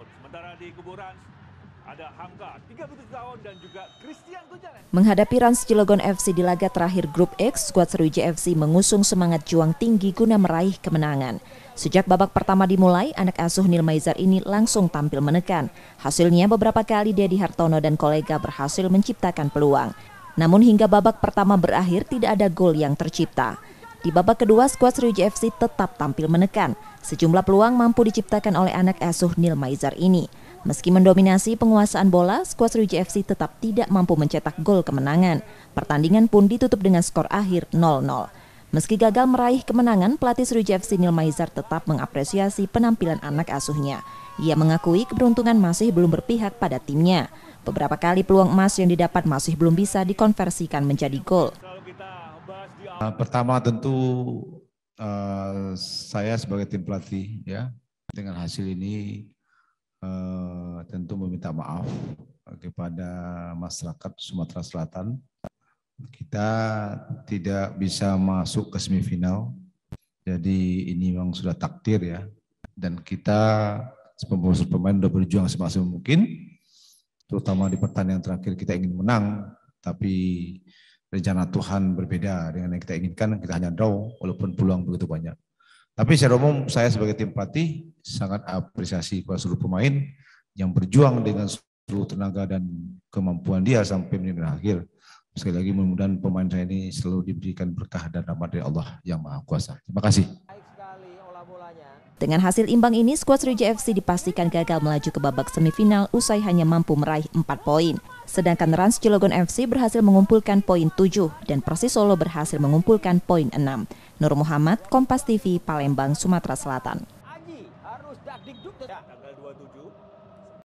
tahun. Sementara di Kuburan Menghadapi Rans Cilegon FC di laga terakhir Grup X, skuad Sriwijaya FC mengusung semangat juang tinggi guna meraih kemenangan. Sejak babak pertama dimulai, anak asuh Nil Maizar ini langsung tampil menekan. Hasilnya beberapa kali Dedi Hartono dan kolega berhasil menciptakan peluang. Namun hingga babak pertama berakhir tidak ada gol yang tercipta. Di babak kedua, skuad Sriwijaya FC tetap tampil menekan. Sejumlah peluang mampu diciptakan oleh anak asuh Nil Maizar ini. Meski mendominasi penguasaan bola, skuad Sriwijaya FC tetap tidak mampu mencetak gol kemenangan. Pertandingan pun ditutup dengan skor akhir 0-0. Meski gagal meraih kemenangan, pelatih Sriwijaya FC Nil Maizar tetap mengapresiasi penampilan anak asuhnya. Ia mengakui keberuntungan masih belum berpihak pada timnya. Beberapa kali peluang emas yang didapat masih belum bisa dikonversikan menjadi gol. Ah, pertama tentu uh, saya sebagai tim pelatih ya dengan hasil ini uh, tentu meminta maaf kepada masyarakat Sumatera Selatan. Kita tidak bisa masuk ke semifinal. Jadi ini memang sudah takdir ya. Dan kita sponsor pemain sudah berjuang semaksimal mungkin. Terutama di pertandingan terakhir kita ingin menang. Tapi rencana Tuhan berbeda dengan yang kita inginkan, kita hanya draw walaupun peluang begitu banyak. Tapi secara umum saya sebagai tim pelatih sangat apresiasi kepada seluruh pemain yang berjuang dengan seluruh tenaga dan kemampuan dia sampai menit akhir. Sekali lagi mudah-mudahan pemain saya ini selalu diberikan berkah dan rahmat dari Allah yang Maha Kuasa. Terima kasih. Dengan hasil imbang ini, skuad Sriwijaya FC dipastikan gagal melaju ke babak semifinal usai hanya mampu meraih 4 poin. Sedangkan Rans Cilegon FC berhasil mengumpulkan poin 7 dan Persis Solo berhasil mengumpulkan poin 6. Nur Muhammad, Kompas TV, Palembang, Sumatera Selatan.